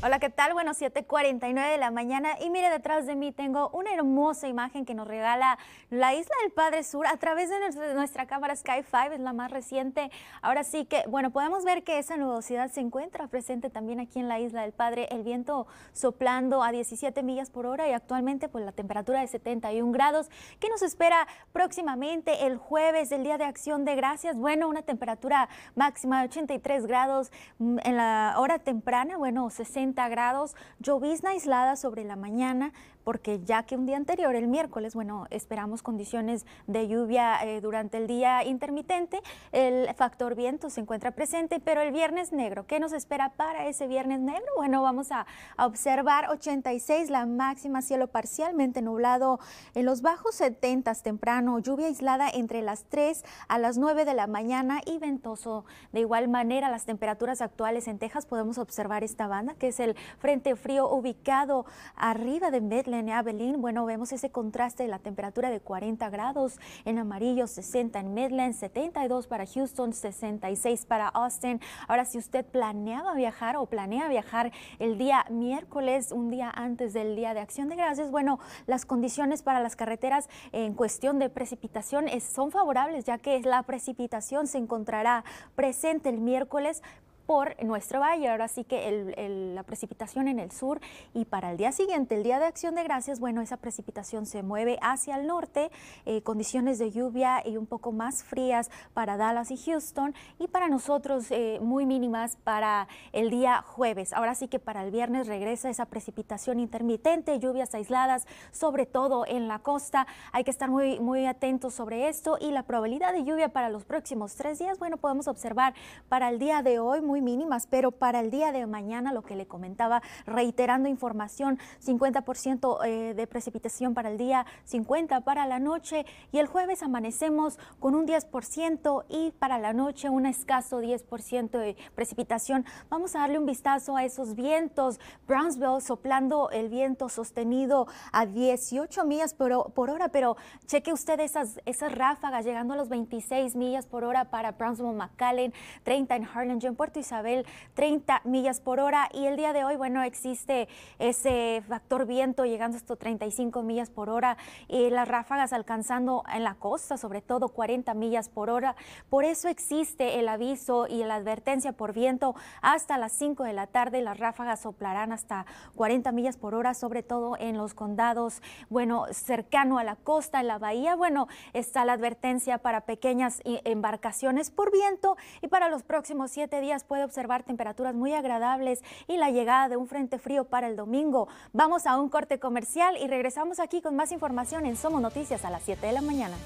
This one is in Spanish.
Hola, ¿qué tal? Bueno, 7:49 de la mañana. Y mire, detrás de mí tengo una hermosa imagen que nos regala la Isla del Padre Sur a través de nuestra cámara Sky 5, es la más reciente. Ahora sí que, bueno, podemos ver que esa nubosidad se encuentra presente también aquí en la Isla del Padre. El viento soplando a 17 millas por hora y actualmente, pues la temperatura de 71 grados. ¿Qué nos espera próximamente el jueves, el Día de Acción de Gracias? Bueno, una temperatura máxima de 83 grados mm, en la hora temprana, bueno, 60 grados, llovizna aislada sobre la mañana, porque ya que un día anterior, el miércoles, bueno, esperamos condiciones de lluvia eh, durante el día intermitente, el factor viento se encuentra presente, pero el viernes negro, ¿qué nos espera para ese viernes negro? Bueno, vamos a, observar 86, la máxima cielo parcialmente nublado en los bajos 70 temprano, lluvia aislada entre las 3 a las 9 de la mañana y ventoso. De igual manera, las temperaturas actuales en Texas podemos observar esta banda que es el frente frío ubicado arriba de y Abelín. Bueno, vemos ese contraste de la temperatura de 40 grados en amarillo, 60 en Midland, 72 para Houston, 66 para Austin. Ahora, si usted planeaba viajar o planea viajar el día miércoles, un día antes del Día de Acción de Gracias, bueno, las condiciones para las carreteras en cuestión de precipitación son favorables, ya que la precipitación se encontrará presente el miércoles por nuestro valle. Ahora sí que la precipitación en el sur y para el día siguiente, el día de acción de gracias, bueno, esa precipitación se mueve hacia el norte, eh, condiciones de lluvia y un poco más frías para Dallas y Houston y para nosotros eh, muy mínimas para el día jueves. Ahora sí que para el viernes regresa esa precipitación intermitente, lluvias aisladas, sobre todo en la costa. Hay que estar muy, muy atentos sobre esto y la probabilidad de lluvia para los próximos tres días, bueno, podemos observar para el día de hoy muy mínimas, pero para el día de mañana, lo que le comentaba, reiterando información, 50% eh, de precipitación para el día, 50% para la noche y el jueves amanecemos con un 10% y para la noche un escaso 10% de precipitación. Vamos a darle un vistazo a esos vientos. Brownsville soplando el viento sostenido a 18 millas por, hora, pero cheque usted esas, esas ráfagas llegando a los 26 millas por hora para Brownsville, McAllen, 30 en Harlingen, Puerto Isabel 30 millas por hora y el día de hoy, bueno, existe ese factor viento llegando hasta 35 millas por hora y las ráfagas alcanzando en la costa sobre todo 40 millas por hora. Por eso existe el aviso y la advertencia por viento hasta las 5 de la tarde. Las ráfagas soplarán hasta 40 millas por hora, sobre todo en los condados, bueno, cercano a la costa, en la bahía. Bueno, está la advertencia para pequeñas eh, embarcaciones por viento y para los próximos siete días pues, observar temperaturas muy agradables y la llegada de un frente frío para el domingo. Vamos a un corte comercial y regresamos aquí con más información en Somos Noticias a las 7 de la mañana.